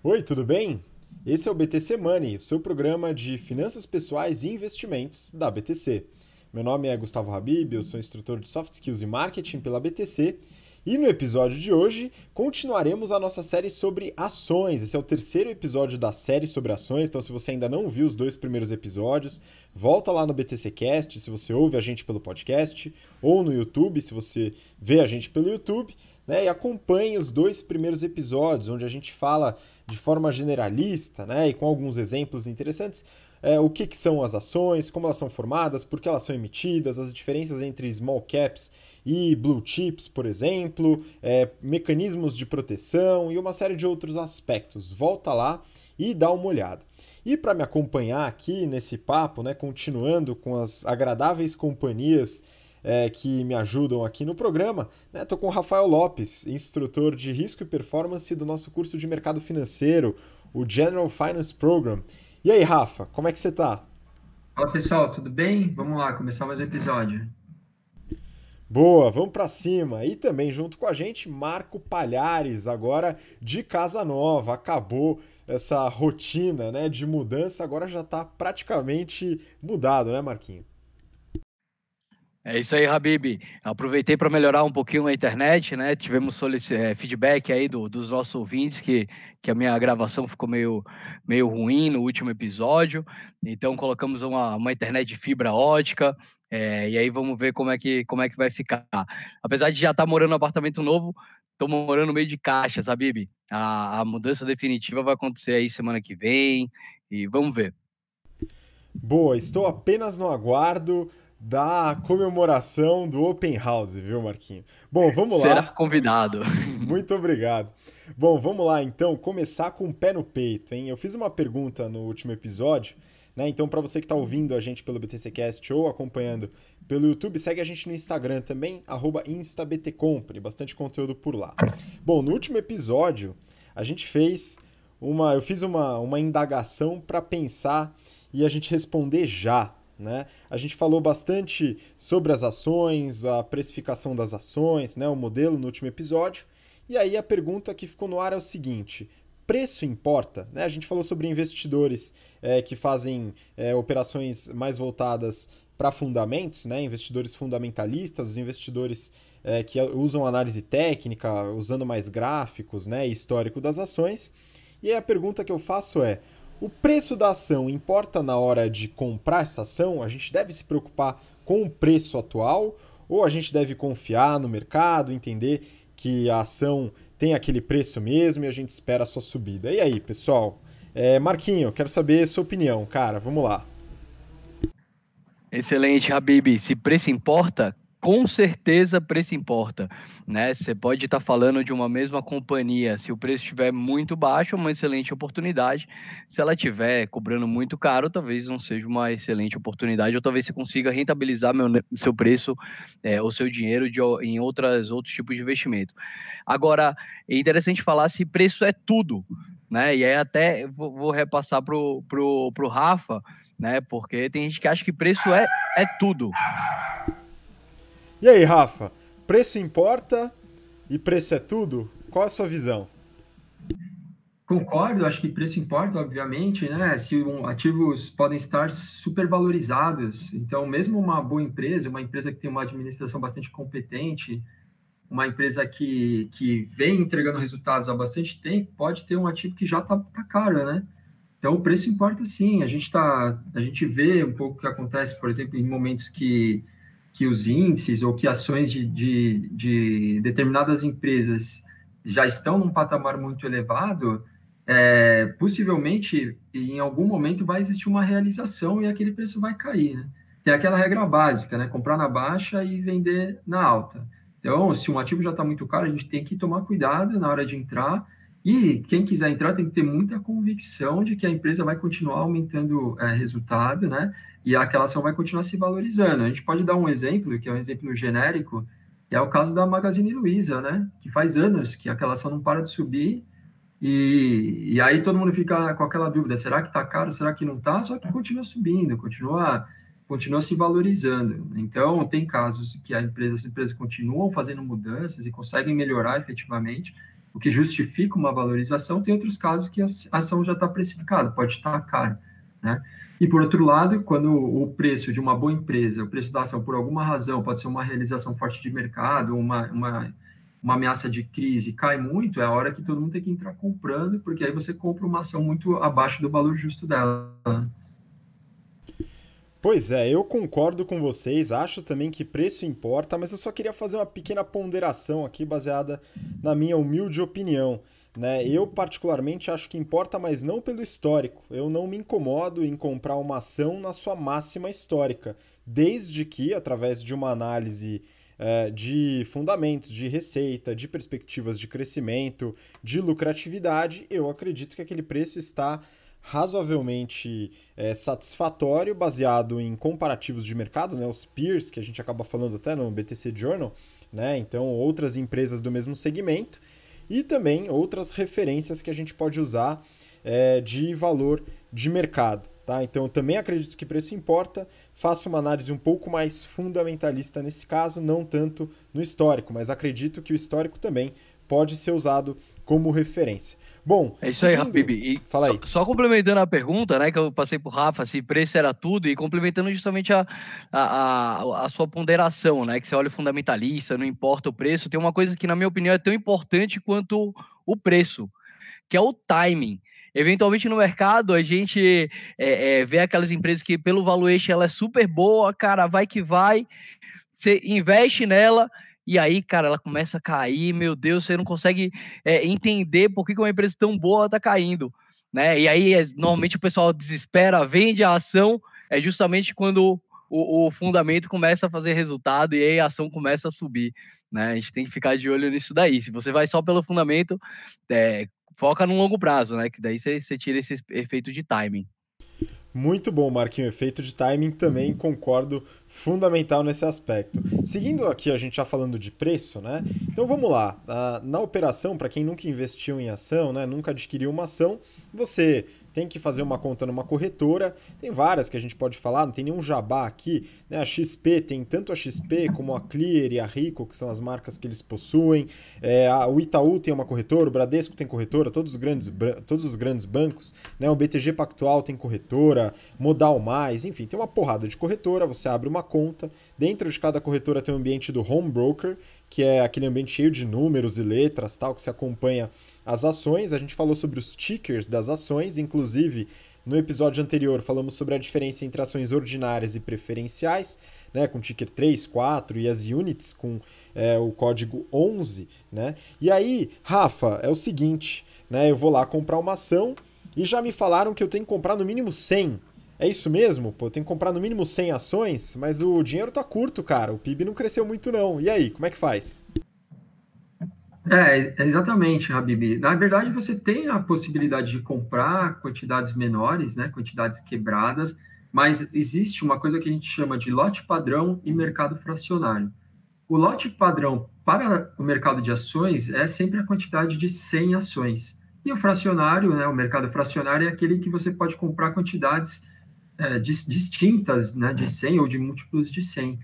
Oi, tudo bem? Esse é o BTC Money, o seu programa de finanças pessoais e investimentos da BTC. Meu nome é Gustavo Habib, eu sou instrutor de Soft Skills e Marketing pela BTC. E no episódio de hoje, continuaremos a nossa série sobre ações. Esse é o terceiro episódio da série sobre ações, então se você ainda não viu os dois primeiros episódios, volta lá no BTC Cast, se você ouve a gente pelo podcast, ou no YouTube, se você vê a gente pelo YouTube, né? E acompanhe os dois primeiros episódios, onde a gente fala de forma generalista, né, e com alguns exemplos interessantes, é, o que, que, são as ações, como elas são formadas, por que elas são emitidas, as diferenças entre small caps e blue chips, por exemplo, é, mecanismos de proteção e uma série de outros aspectos. Volta lá e dá uma olhada. E para me acompanhar aqui nesse papo, né, continuando com as agradáveis companhias é, que me ajudam aqui no programa. Estou né? com o Rafael Lopes, instrutor de risco e performance do nosso curso de mercado financeiro, o General Finance Program. E aí, Rafa, como é que você está? Fala pessoal, tudo bem? Vamos lá, começar mais um episódio. Boa, vamos para cima. E também junto com a gente, Marco Palhares, agora de casa nova. Acabou essa rotina, né, de mudança, agora já está praticamente mudado, né, Marquinho? É isso aí, Habib. Aproveitei para melhorar um pouquinho a internet, né? Tivemos é, feedback aí do, dos nossos ouvintes que, que a minha gravação ficou meio, meio ruim no último episódio. Então colocamos uma, uma internet de fibra ótica. É, e aí vamos ver como é que como é que vai ficar. Apesar de já estar tá morando no apartamento novo, estou morando no meio de caixa, Habib. A, a mudança definitiva vai acontecer aí semana que vem e vamos ver. Boa, estou apenas no aguardo da comemoração do Open House, viu, Marquinho? Bom, vamos lá. Será convidado. Muito obrigado. Bom, vamos lá então, começar com o pé no peito, hein? Eu fiz uma pergunta no último episódio, né? Então, para você que está ouvindo a gente pelo BTCcast ou acompanhando pelo YouTube, segue a gente no Instagram também, instabtcompany, bastante conteúdo por lá. Bom, no último episódio, a gente fez uma. Eu fiz uma, uma indagação para pensar e a gente responder já né? A gente falou bastante sobre as ações, a precificação das ações, né? o modelo no último episódio. E aí a pergunta que ficou no ar é o seguinte: preço importa? Né? A gente falou sobre investidores é, que fazem é, operações mais voltadas para fundamentos, né? investidores fundamentalistas, os investidores é, que usam análise técnica, usando mais gráficos né? e histórico das ações. E aí a pergunta que eu faço é: o preço da ação importa na hora de comprar essa ação? A gente deve se preocupar com o preço atual ou a gente deve confiar no mercado, entender que a ação tem aquele preço mesmo e a gente espera a sua subida? E aí, pessoal? É, Marquinho, quero saber sua opinião, cara. Vamos lá. Excelente, Habib. Se preço importa, com certeza preço importa, né? Você pode estar tá falando de uma mesma companhia, se o preço estiver muito baixo, é uma excelente oportunidade. Se ela estiver cobrando muito caro, talvez não seja uma excelente oportunidade, ou talvez você consiga rentabilizar meu, seu preço é, ou seu dinheiro de, em outras, outros tipos de investimento. Agora, é interessante falar se preço é tudo, né? E aí até vou, vou repassar pro, pro, pro Rafa, né? Porque tem gente que acha que preço é, é tudo. E aí, Rafa, preço importa e preço é tudo? Qual a sua visão? Concordo, acho que preço importa, obviamente, né? Se ativos podem estar supervalorizados, então mesmo uma boa empresa, uma empresa que tem uma administração bastante competente, uma empresa que, que vem entregando resultados há bastante tempo, pode ter um ativo que já está tá caro, né? Então o preço importa sim. A gente tá, a gente vê um pouco o que acontece, por exemplo, em momentos que que os índices ou que ações de, de, de determinadas empresas já estão num patamar muito elevado, é, possivelmente em algum momento vai existir uma realização e aquele preço vai cair. Né? Tem aquela regra básica, né? comprar na baixa e vender na alta. Então, se um ativo já está muito caro, a gente tem que tomar cuidado na hora de entrar. E quem quiser entrar tem que ter muita convicção de que a empresa vai continuar aumentando é, resultado, né? e aquela ação vai continuar se valorizando. A gente pode dar um exemplo, que é um exemplo genérico, que é o caso da Magazine Luiza, né? Que faz anos que aquela ação não para de subir e, e aí todo mundo fica com aquela dúvida: será que está caro? Será que não está? Só que continua subindo, continua continua se valorizando. Então, tem casos que a empresa, as empresas continuam fazendo mudanças e conseguem melhorar efetivamente, o que justifica uma valorização. Tem outros casos que a ação já está precificada, pode estar tá caro né? E por outro lado, quando o preço de uma boa empresa, o preço da ação, por alguma razão, pode ser uma realização forte de mercado, uma, uma, uma ameaça de crise, cai muito, é a hora que todo mundo tem que entrar comprando, porque aí você compra uma ação muito abaixo do valor justo dela. Né? Pois é, eu concordo com vocês, acho também que preço importa, mas eu só queria fazer uma pequena ponderação aqui baseada na minha humilde opinião. Né? Eu, particularmente, acho que importa, mas não pelo histórico. Eu não me incomodo em comprar uma ação na sua máxima histórica, desde que, através de uma análise eh, de fundamentos, de receita, de perspectivas de crescimento, de lucratividade, eu acredito que aquele preço está razoavelmente eh, satisfatório, baseado em comparativos de mercado, né? os peers, que a gente acaba falando até no BTC Journal, né? então outras empresas do mesmo segmento e também outras referências que a gente pode usar é, de valor de mercado. Tá? Então, também acredito que preço importa. Faço uma análise um pouco mais fundamentalista nesse caso, não tanto no histórico, mas acredito que o histórico também pode ser usado como referência. Bom, é isso seguindo, aí, Habib. fala aí. Só, só, complementando a pergunta, né, que eu passei pro Rafa, se assim, preço era tudo, e complementando justamente a, a, a, a sua ponderação, né, que você olha fundamentalista, não importa o preço, tem uma coisa que, na minha opinião, é tão importante quanto o preço, que é o timing. Eventualmente no mercado a gente é, é, vê aquelas empresas que pelo valuation ela é super boa, cara, vai que vai, você investe nela e aí, cara, ela começa a cair, meu Deus, você não consegue é, entender por que, uma empresa tão boa está caindo. Né? E aí, eh, normalmente o pessoal desespera, vende a ação, é justamente quando o, o, fundamento começa a fazer resultado e aí a ação começa a subir, né? A gente tem que ficar de olho nisso daí. Se você vai só pelo fundamento, é, foca no longo prazo, né? Que daí você, você tira esse efeito de timing. Muito bom, Marquinho. Efeito de timing também uhum. concordo, fundamental nesse aspecto. Seguindo aqui, a gente já falando de preço, né? Então vamos lá. Ah, na operação, para quem nunca investiu em ação, né, nunca adquiriu uma ação, você tem que fazer uma conta numa corretora. Tem várias que a gente pode falar, não tem nenhum jabá aqui. Né? A XP tem tanto a XP como a Clear e a Rico, que são as marcas que eles possuem. É, a, o Itaú tem uma corretora, o Bradesco tem corretora, todos os grandes, todos os grandes bancos. Né? O BTG Pactual tem corretora, Modal Mais, enfim, tem uma porrada de corretora. Você abre uma conta. Dentro de cada corretora tem o um ambiente do home broker, que é aquele ambiente cheio de números e letras, tal, que se acompanha as ações. A gente falou sobre os tickers das ações, inclusive no episódio anterior falamos sobre a diferença entre ações ordinárias e preferenciais, né, com ticker 3, 4 e as units com é, o código 11, né? E aí, Rafa, é o seguinte, né, eu vou lá comprar uma ação e já me falaram que eu tenho que comprar no mínimo 100. É isso mesmo? Pô, eu tenho que comprar no mínimo 100 ações, mas o dinheiro tá curto, cara. O PIB não cresceu muito não. E aí, como é que faz? É, exatamente, Habibi. Na verdade, você tem a possibilidade de comprar quantidades menores, né, quantidades quebradas, mas existe uma coisa que a gente chama de lote padrão e mercado fracionário. O lote padrão para o mercado de ações é sempre a quantidade de 100 ações. E o fracionário, né, o mercado fracionário é aquele que você pode comprar quantidades é, distintas, né, de 100 é. ou de múltiplos de 100.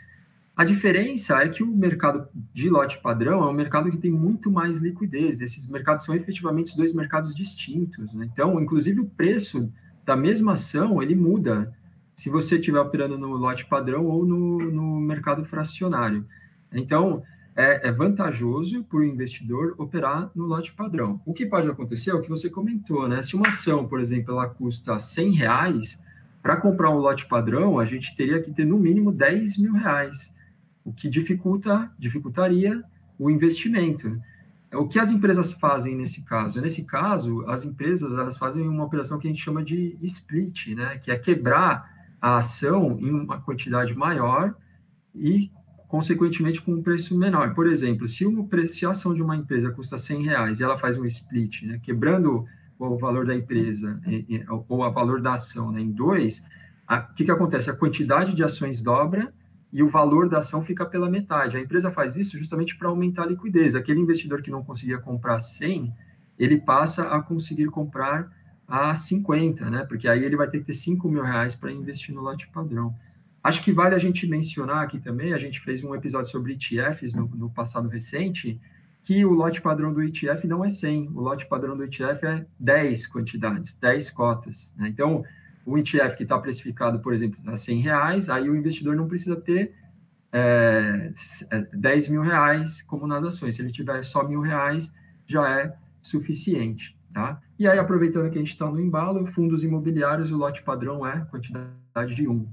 A diferença é que o mercado de lote padrão é um mercado que tem muito mais liquidez. Esses mercados são efetivamente dois mercados distintos. Né? Então, inclusive o preço da mesma ação ele muda se você estiver operando no lote padrão ou no, no mercado fracionário. Então, é, é, vantajoso para o investidor operar no lote padrão. O que pode acontecer é o que você comentou, né? Se uma ação, por exemplo, ela custa 100 reais, para comprar um lote padrão, a gente teria que ter no mínimo 10 mil reais o que dificulta, dificultaria o investimento. É, o que as empresas fazem nesse caso? Nesse caso, as empresas elas fazem uma operação que a gente chama de split, né? que é quebrar a ação em uma quantidade maior e, consequentemente, com um preço menor. Por exemplo, se, uma, se a ação de uma empresa custa 100 reais e ela faz um split, né? quebrando o valor da empresa é, é, ou o valor da ação né? em dois, o que, que acontece? A quantidade de ações dobra e o valor da ação fica pela metade. A empresa faz isso justamente para aumentar a liquidez. Aquele investidor que não conseguia comprar 100, ele passa a conseguir comprar a 50, né? Porque aí ele vai ter que ter 5 mil reais para investir no lote padrão. Acho que vale a gente mencionar aqui também, a gente fez um episódio sobre ETFs no, no passado recente, que o lote padrão do ETF não é 100, o lote padrão do ETF é 10 quantidades, 10 cotas. Né? Então, o ETF que está precificado, por exemplo, a tá 100 reais, aí o investidor não precisa ter é, 10 é, mil reais como nas ações. Se ele tiver só mil reais, já é suficiente. Tá? E aí, aproveitando que a gente está no embalo, fundos imobiliários, o lote padrão é quantidade de 1. Um.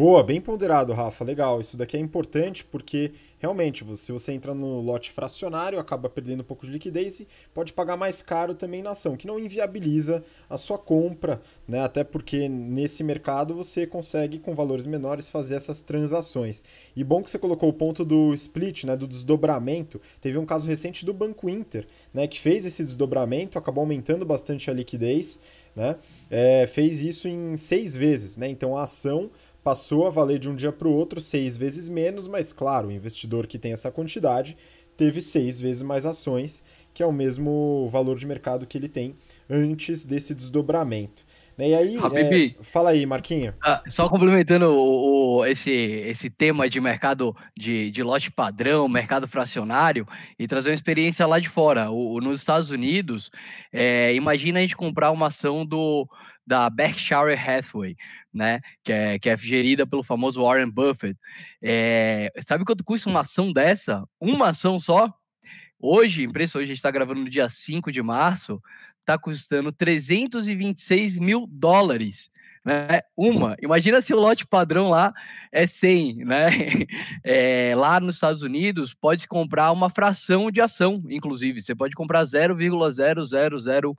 Boa, bem ponderado, Rafa. Legal. Isso daqui é importante porque realmente, se você entra no lote fracionário, acaba perdendo um pouco de liquidez e pode pagar mais caro também na ação, que não inviabiliza a sua compra, né? Até porque nesse mercado você consegue com valores menores fazer essas transações. E bom que você colocou o ponto do split, né, do desdobramento. Teve um caso recente do Banco Inter, né, que fez esse desdobramento, acabou aumentando bastante a liquidez, né? É, fez isso em seis vezes, né? Então a ação passou a valer de um dia para o outro seis vezes menos, mas claro, o investidor que tem essa quantidade teve seis vezes mais ações, que é o mesmo valor de mercado que ele tem antes desse desdobramento. Né, e aí, Habibi, é... fala aí, Marquinho. Ah, só complementando o, o, esse, esse tema de mercado de, de lote padrão, mercado fracionário, e trazer uma experiência lá de fora. O, nos Estados Unidos, é, imagina a gente comprar uma ação do da Berkshire Hathaway né? Que é, que é gerida pelo famoso Warren Buffett. É, sabe quanto custa uma ação dessa? Uma ação só? Hoje, imprensa, hoje a gente está gravando no dia 5 de março, está custando 326 mil dólares. Né? Uma. Imagina se o lote padrão lá é 100, né? É, lá nos Estados Unidos, pode comprar uma fração de ação, inclusive. Você pode comprar 0,0001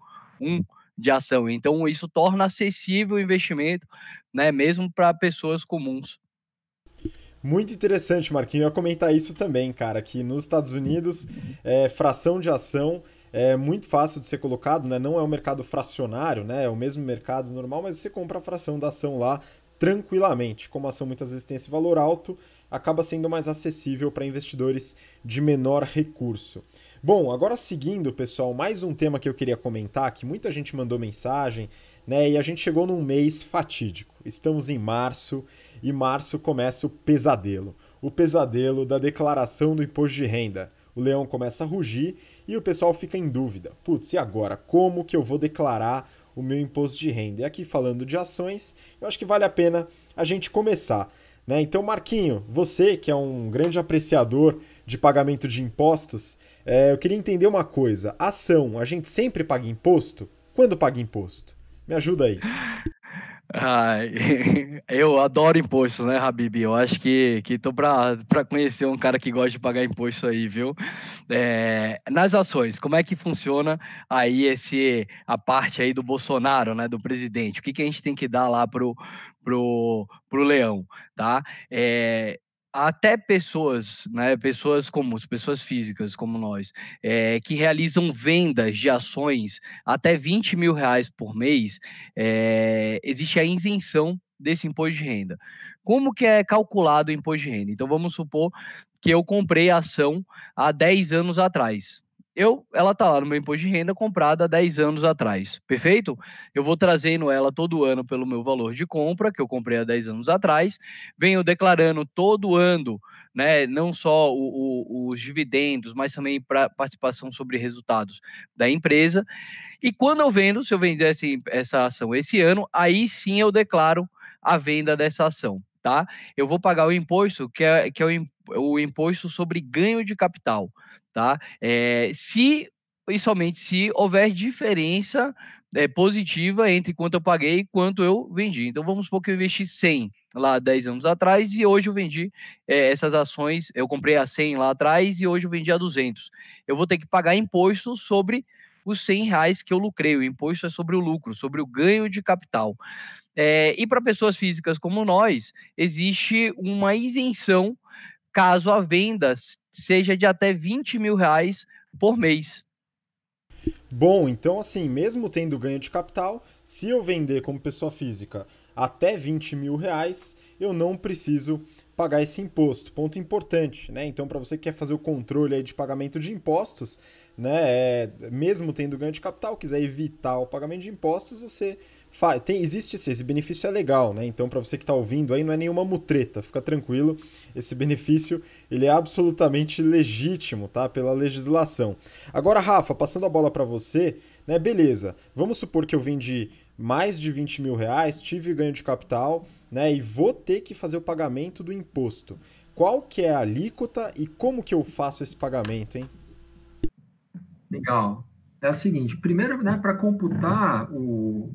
de ação. Então, isso torna acessível o investimento, né, mesmo para pessoas comuns. Muito interessante, Marquinho, Eu ia comentar isso também, cara, que nos Estados Unidos, é, fração de ação é muito fácil de ser colocado, né? Não é um mercado fracionário, né? É o mesmo mercado normal, mas você compra a fração da ação lá tranquilamente. Como a ação muitas vezes tem esse valor alto, acaba sendo mais acessível para investidores de menor recurso. Bom, agora seguindo, pessoal, mais um tema que eu queria comentar, que muita gente mandou mensagem, né? E a gente chegou num mês fatídico. Estamos em março e março começa o pesadelo. O pesadelo da declaração do imposto de renda. O leão começa a rugir e o pessoal fica em dúvida. Putz, e agora? Como que eu vou declarar o meu imposto de renda? E aqui falando de ações, eu acho que vale a pena a gente começar. Né? Então, Marquinho, você que é um grande apreciador de pagamento de impostos, é, eu queria entender uma coisa. Ação, a gente sempre paga imposto? Quando paga imposto? Me ajuda aí. Ai, eu adoro imposto, né, Habib? Eu acho que, que tô para conhecer um cara que gosta de pagar imposto aí, viu? É, nas ações, como é que funciona aí esse a parte aí do Bolsonaro, né, do presidente? O que, que a gente tem que dar lá pro, pro, pro leão, tá? É, até pessoas, né, pessoas comuns, pessoas físicas como nós, é, que realizam vendas de ações até 20 mil reais por mês, é, existe a isenção desse imposto de renda. Como que é calculado o imposto de renda? Então vamos supor que eu comprei a ação há 10 anos atrás eu, ela está lá no meu imposto de renda comprada há 10 anos atrás, perfeito? Eu vou trazendo ela todo ano pelo meu valor de compra, que eu comprei há 10 anos atrás, venho declarando todo ano, né, não só o, o, os dividendos, mas também para participação sobre resultados da empresa. E quando eu vendo, se eu vendesse essa ação esse ano, aí sim eu declaro a venda dessa ação tá? Eu vou pagar o imposto que é, que é o, imposto sobre ganho de capital, tá? É, se e somente se houver diferença é, positiva entre quanto eu paguei e quanto eu vendi. Então vamos supor que eu investi 100 lá 10 anos atrás e hoje eu vendi é, essas ações, eu comprei a 100 lá atrás e hoje eu vendi a 200. Eu vou ter que pagar imposto sobre os 100 reais que eu lucrei. O imposto é sobre o lucro, sobre o ganho de capital. É, e para pessoas físicas como nós, existe uma isenção caso a venda seja de até 20 mil reais por mês. Bom, então assim, mesmo tendo ganho de capital, se eu vender como pessoa física até 20 mil reais, eu não preciso pagar esse imposto. Ponto importante, né? Então, para você que quer fazer o controle de pagamento de impostos, né, é, mesmo tendo ganho de capital, quiser evitar o pagamento de impostos, você faz, tem, existe esse, esse benefício é legal, né? Então para você que está ouvindo aí não é nenhuma mutreta, fica tranquilo, esse benefício ele é absolutamente legítimo, tá? Pela legislação. Agora Rafa, passando a bola para você, né? Beleza? Vamos supor que eu vendi mais de 20 mil reais, tive ganho de capital, né? E vou ter que fazer o pagamento do imposto. Qual que é a alíquota e como que eu faço esse pagamento, hein? Legal. É o seguinte, primeiro, né, para computar o,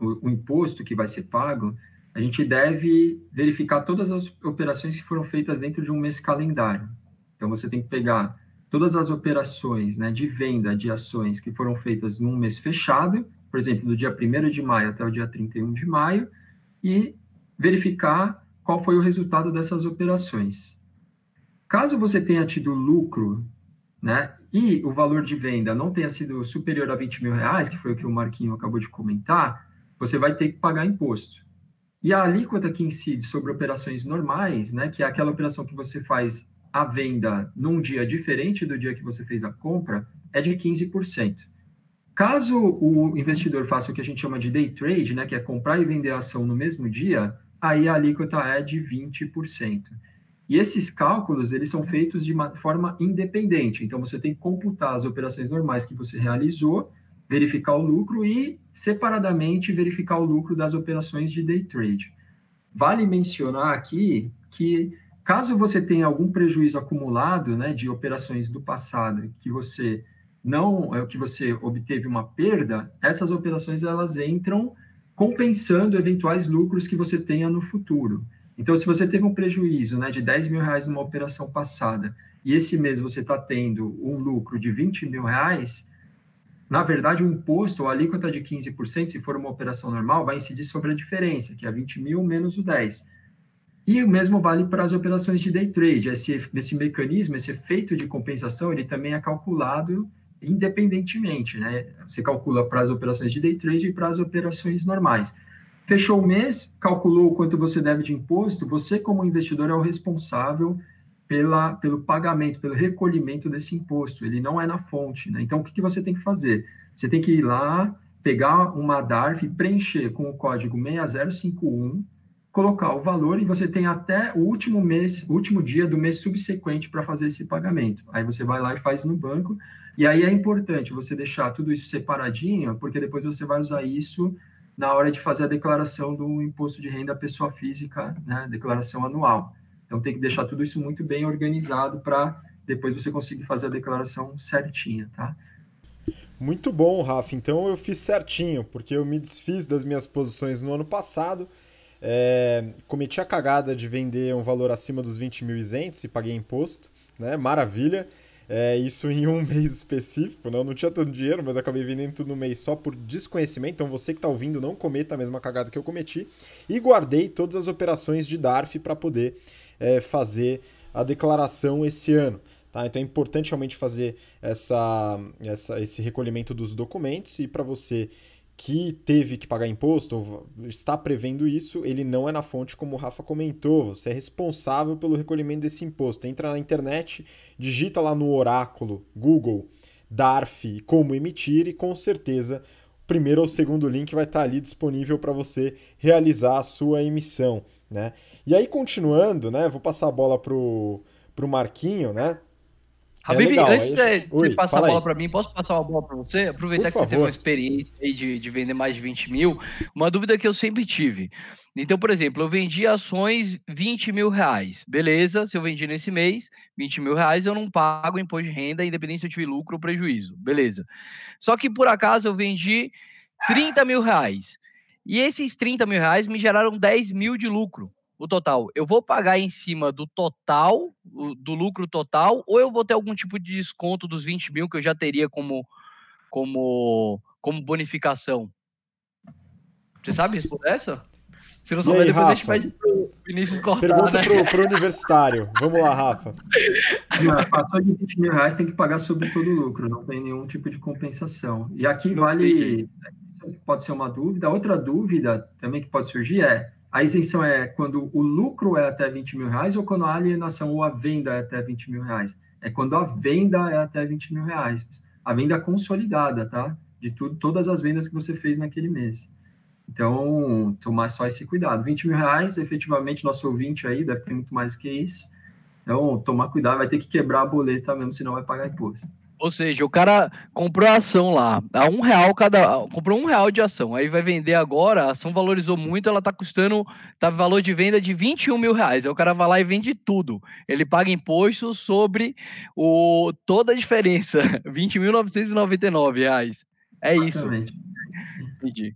o, o imposto que vai ser pago, a gente deve verificar todas as operações que foram feitas dentro de um mês calendário. Então, você tem que pegar todas as operações né, de venda de ações que foram feitas num mês fechado, por exemplo, do dia 1 de maio até o dia 31 de maio, e verificar qual foi o resultado dessas operações. Caso você tenha tido lucro né, e o valor de venda não tenha sido superior a 20 mil reais, que foi o que o Marquinho acabou de comentar, você vai ter que pagar imposto. E a alíquota que incide sobre operações normais, né, que é aquela operação que você faz a venda num dia diferente do dia que você fez a compra, é de 15%. Caso o investidor faça o que a gente chama de day trade, né, que é comprar e vender a ação no mesmo dia, aí a alíquota é de 20%. E esses cálculos, eles são feitos de forma independente. Então, você tem que computar as operações normais que você realizou, verificar o lucro e, separadamente, verificar o lucro das operações de day trade. Vale mencionar aqui que, caso você tenha algum prejuízo acumulado né, de operações do passado que você não é que você obteve uma perda, essas operações elas entram compensando eventuais lucros que você tenha no futuro. Então, se você teve um prejuízo né, de 10 mil reais numa operação passada e esse mês você está tendo um lucro de 20 mil reais, na verdade, o imposto, a alíquota de 15%, se for uma operação normal, vai incidir sobre a diferença, que é 20 mil menos o 10. E o mesmo vale para as operações de day trade. Esse, esse mecanismo, esse efeito de compensação, ele também é calculado independentemente, né? Você calcula para as operações de day trade e para as operações normais. Fechou o mês, calculou o quanto você deve de imposto, você, como investidor, é o responsável pela, pelo pagamento, pelo recolhimento desse imposto. Ele não é na fonte. Né? Então, o que, que você tem que fazer? Você tem que ir lá, pegar uma DARF, preencher com o código 6051, colocar o valor e você tem até o último mês, o último dia do mês subsequente para fazer esse pagamento. Aí você vai lá e faz no banco. E aí é importante você deixar tudo isso separadinho, porque depois você vai usar isso na hora de fazer a declaração do imposto de renda à pessoa física, né, declaração anual. Então tem que deixar tudo isso muito bem organizado para depois você conseguir fazer a declaração certinha, tá? Muito bom, Rafa. Então eu fiz certinho, porque eu me desfiz das minhas posições no ano passado. É, cometi a cagada de vender um valor acima dos 20 mil isentos e paguei imposto, né? Maravilha. É, isso em um mês específico, né? Eu não tinha tanto dinheiro, mas acabei vendendo tudo no mês só por desconhecimento. Então você que está ouvindo, não cometa a mesma cagada que eu cometi. E guardei todas as operações de DARF para poder é, fazer a declaração esse ano. Tá? Então é importante realmente fazer essa, essa, esse recolhimento dos documentos e para você que teve que pagar imposto, está prevendo isso, ele não é na fonte como o Rafa comentou, você é responsável pelo recolhimento desse imposto. Entra na internet, digita lá no oráculo Google DARF como emitir e com certeza o primeiro ou segundo link vai estar ali disponível para você realizar a sua emissão, né? E aí continuando, né, vou passar a bola pro pro Marquinho, né? É Habib, é antes de você passar a bola para mim, posso passar uma bola para você? Aproveitar Por que favor. você teve uma experiência de, de vender mais de 20 mil, uma dúvida que eu sempre tive. Então, por exemplo, eu vendi ações 20 mil reais. Beleza, se eu vendi nesse mês 20 mil reais, eu não pago imposto de renda, independente se eu tive lucro ou prejuízo. Beleza. Só que por acaso eu vendi 30 mil reais. E esses 30 mil reais me geraram 10 mil de lucro o total. Eu vou pagar em cima do total, do lucro total, ou eu vou ter algum tipo de desconto dos 20 mil que eu já teria como, como, como bonificação? Você sabe responder essa? Se não souber, aí, depois Rafa? a gente pede pro Vinícius cortar. Pergunta né? pro, pro universitário. Vamos lá, Rafa. passou de 20 mil reais, tem que pagar sobre todo o lucro, não tem nenhum tipo de compensação. E aqui vale. Pode ser uma dúvida. Outra dúvida também que pode surgir é a isenção é quando o lucro é até 20 mil reais ou quando a alienação ou a venda é até 20 mil reais. É quando a venda é até 20 mil reais. A venda consolidada, tá? De tudo, todas as vendas que você fez naquele mês. Então, tomar só esse cuidado. 20 mil reais, efetivamente, nosso ouvinte aí deve ter muito mais que isso. Então, tomar cuidado, vai ter que quebrar a boleta mesmo, senão vai pagar imposto. Ou seja, o cara comprou a ação lá, a um real cada. Comprou um real de ação. Aí vai vender agora, a ação valorizou muito, ela tá custando. Tá valor de venda de 21 mil reais. Aí o cara vai lá e vende tudo. Ele paga imposto sobre o, toda a diferença. 20.999 reais. É isso. Entendi.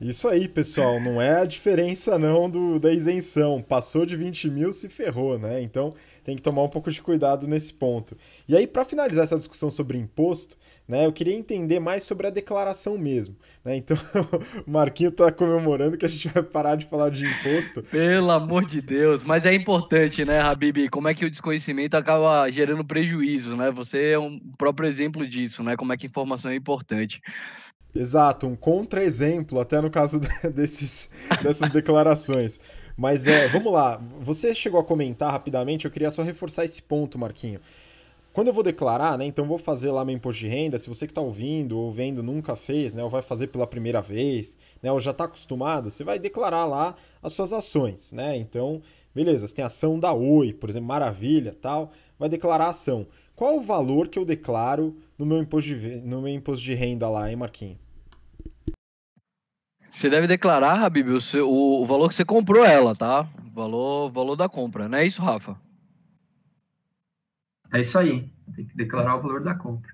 Isso aí, pessoal. Não é a diferença, não, do, da isenção. Passou de 20 mil, se ferrou, né? Então tem que tomar um pouco de cuidado nesse ponto. E aí, para finalizar essa discussão sobre imposto, né, eu queria entender mais sobre a declaração mesmo. Né? Então, o Marquinho está comemorando que a gente vai parar de falar de imposto. Pelo amor de Deus, mas é importante, né, Habib? Como é que o desconhecimento acaba gerando prejuízo, né? Você é um próprio exemplo disso, né? Como é que informação é importante. Exato, um contra-exemplo, até no caso desses, dessas declarações. Mas é, vamos lá. Você chegou a comentar rapidamente, eu queria só reforçar esse ponto, Marquinho. Quando eu vou declarar, né? Então vou fazer lá meu imposto de renda. Se você que está ouvindo ou vendo nunca fez, né? Ou vai fazer pela primeira vez, né? Ou já está acostumado, você vai declarar lá as suas ações, né? Então, beleza, você tem ação da Oi, por exemplo, maravilha tal, vai declarar a ação. Qual o valor que eu declaro no meu imposto de, no meu imposto de renda lá, hein, Marquinhos? Você deve declarar, Habib, o, seu, o, o, valor que você comprou ela, tá? O valor, valor da compra, não é isso, Rafa? É isso aí. Tem que declarar o valor da compra.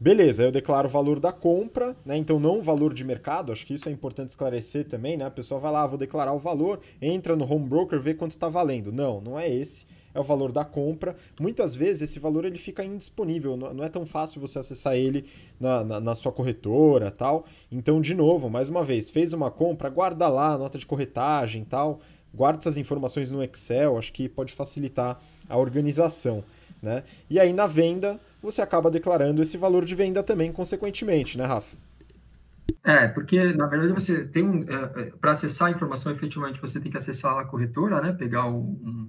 Beleza, eu declaro o valor da compra, né? Então não o valor de mercado, acho que isso é importante esclarecer também, né? A pessoa vai lá, ah, vou declarar o valor, entra no home broker, vê quanto está valendo. Não, não é esse é o valor da compra. Muitas vezes esse valor ele fica indisponível, não é tão fácil você acessar ele na, na, na sua corretora tal. Então, de novo, mais uma vez, fez uma compra, guarda lá a nota de corretagem tal, guarda essas informações no Excel, acho que pode facilitar a organização. Né? E aí na venda você acaba declarando esse valor de venda também, consequentemente, né, Rafa? É, porque na verdade você tem um, é, é para acessar a informação efetivamente você tem que acessar a corretora, né? Pegar um,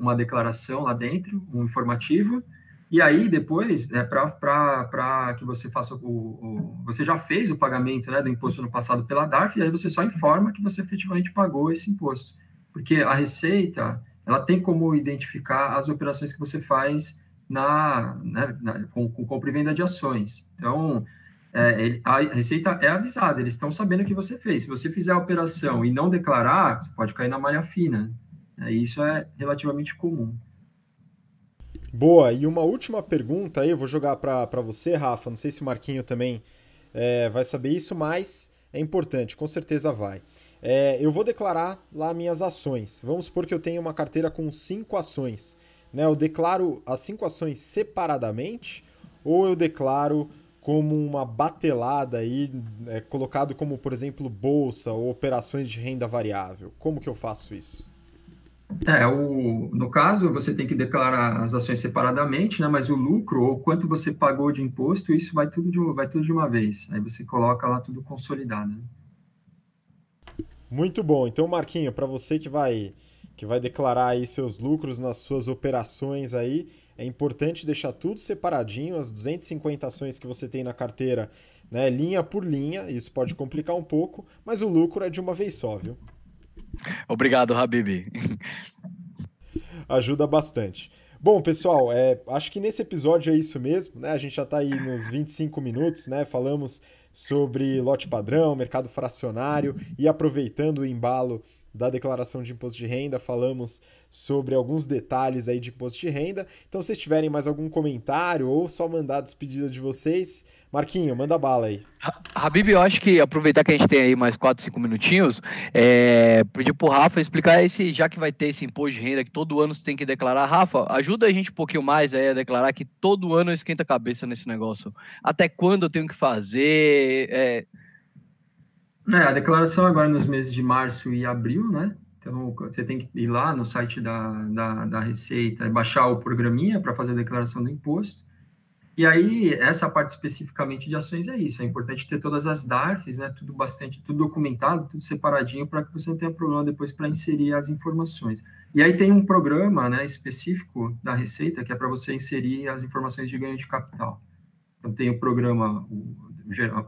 uma declaração lá dentro, um informativo, e aí depois, né, para que você faça o, o, Você já fez o pagamento né, do imposto no passado pela DARF, e aí você só informa que você efetivamente pagou esse imposto. Porque a Receita, ela tem como identificar as operações que você faz na, né, na com, com compra e venda de ações. Então, é, é a Receita é avisada, eles estão sabendo o que você fez. Se você fizer a operação e não declarar, você pode cair na malha fina. Isso é relativamente comum. Boa, e uma última pergunta aí, eu vou jogar para você, Rafa. Não sei se o Marquinho também é, vai saber isso, mas é importante, com certeza vai. É, eu vou declarar lá minhas ações. Vamos supor que eu tenho uma carteira com cinco ações. Né? Eu declaro as cinco ações separadamente ou eu declaro como uma batelada aí, é, colocado como, por exemplo, bolsa ou operações de renda variável? Como que eu faço isso? É, o, no caso, você tem que declarar as ações separadamente, né? Mas o lucro, ou quanto você pagou de imposto, isso vai tudo de, vai tudo de uma vez. Aí você coloca lá tudo consolidado. Né? Muito bom. Então, Marquinho, para você que vai que vai declarar aí seus lucros nas suas operações aí, é importante deixar tudo separadinho, as 250 ações que você tem na carteira, né, linha por linha, isso pode complicar um pouco, mas o lucro é de uma vez só, viu? Obrigado, Habib. Ajuda bastante. Bom, pessoal, é, acho que nesse episódio é isso mesmo, né? A gente já está aí nos 25 minutos, né? Falamos sobre lote padrão, mercado fracionário e aproveitando o embalo da declaração de imposto de renda, falamos sobre alguns detalhes aí de imposto de renda. Então, se vocês tiverem mais algum comentário ou só mandar a despedida de vocês, Marquinho, manda bala aí. Habib, eu acho que aproveitar que a gente tem aí mais 4, 5 minutinhos, é, pedir pro Rafa explicar esse, já que vai ter esse imposto de renda que todo ano você tem que declarar. Rafa, ajuda a gente um pouquinho mais aí a declarar que todo ano esquenta a cabeça nesse negócio. Até quando eu tenho que fazer? É, é, a declaração agora nos meses de março e abril, né? Então, você tem que ir lá no site da, da, da Receita e baixar o programinha para fazer a declaração do imposto. E aí, essa parte especificamente de ações é isso. É importante ter todas as DARFs, né? Tudo bastante, tudo documentado, tudo separadinho para que você não tenha problema depois para inserir as informações. E aí tem um programa, né, específico da Receita que é para você inserir as informações de ganho de capital. Então tem o programa o,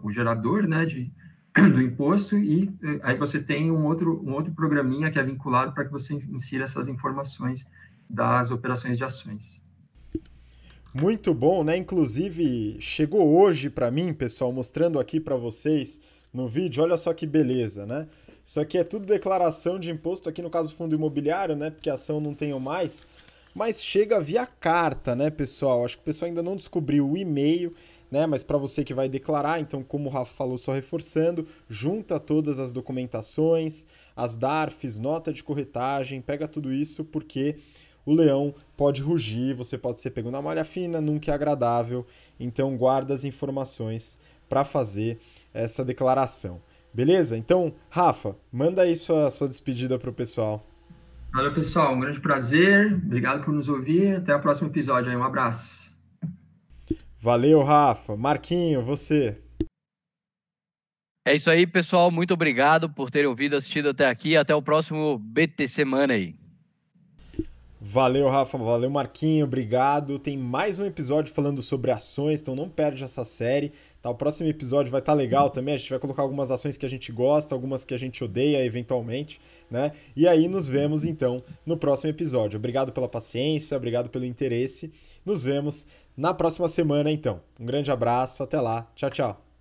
o gerador, né, de do imposto e eh, aí você tem um outro, um outro programinha que é vinculado para que você insira essas informações das operações de ações. Muito bom, né? Inclusive, chegou hoje para mim, pessoal, mostrando aqui para vocês no vídeo, olha só que beleza, né? Isso aqui é tudo declaração de imposto, aqui no caso fundo imobiliário, né? Porque ação não tenho mais, mas chega via carta, né, pessoal? Acho que o pessoal ainda não descobriu o e-mail, né? Mas para você que vai declarar, então, como o Rafa falou, só reforçando, junta todas as documentações, as DARFs, nota de corretagem, pega tudo isso porque o leão pode rugir, você pode ser pego na malha fina, nunca é agradável. Então, guarda as informações para fazer essa declaração. Beleza? Então, Rafa, manda aí sua, sua despedida para o pessoal. Valeu, pessoal. Um grande prazer. Obrigado por nos ouvir. Até o próximo episódio. Um abraço. Valeu, Rafa. Marquinho, você. É isso aí, pessoal. Muito obrigado por terem ouvido, assistido até aqui. Até o próximo BT semana aí Valeu, Rafa. Valeu, Marquinho. Obrigado. Tem mais um episódio falando sobre ações, então não perde essa série. Tá, o próximo episódio vai estar tá legal também. A gente vai colocar algumas ações que a gente gosta, algumas que a gente odeia, eventualmente, né? E aí nos vemos então no próximo episódio. Obrigado pela paciência, obrigado pelo interesse. Nos vemos na próxima semana, então. Um grande abraço, até lá. Tchau, tchau.